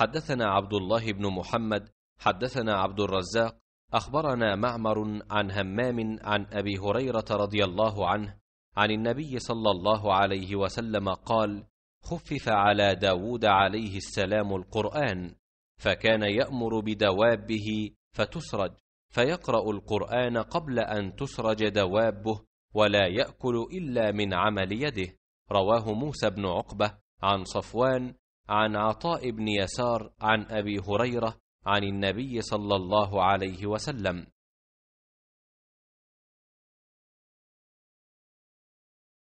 حدثنا عبد الله بن محمد حدثنا عبد الرزاق اخبرنا معمر عن همام عن ابي هريره رضي الله عنه عن النبي صلى الله عليه وسلم قال خفف على داود عليه السلام القران فكان يامر بدوابه فتسرج فيقرا القران قبل ان تسرج دوابه ولا ياكل الا من عمل يده رواه موسى بن عقبه عن صفوان عن عطاء بن يسار عن ابي هريره عن النبي صلى الله عليه وسلم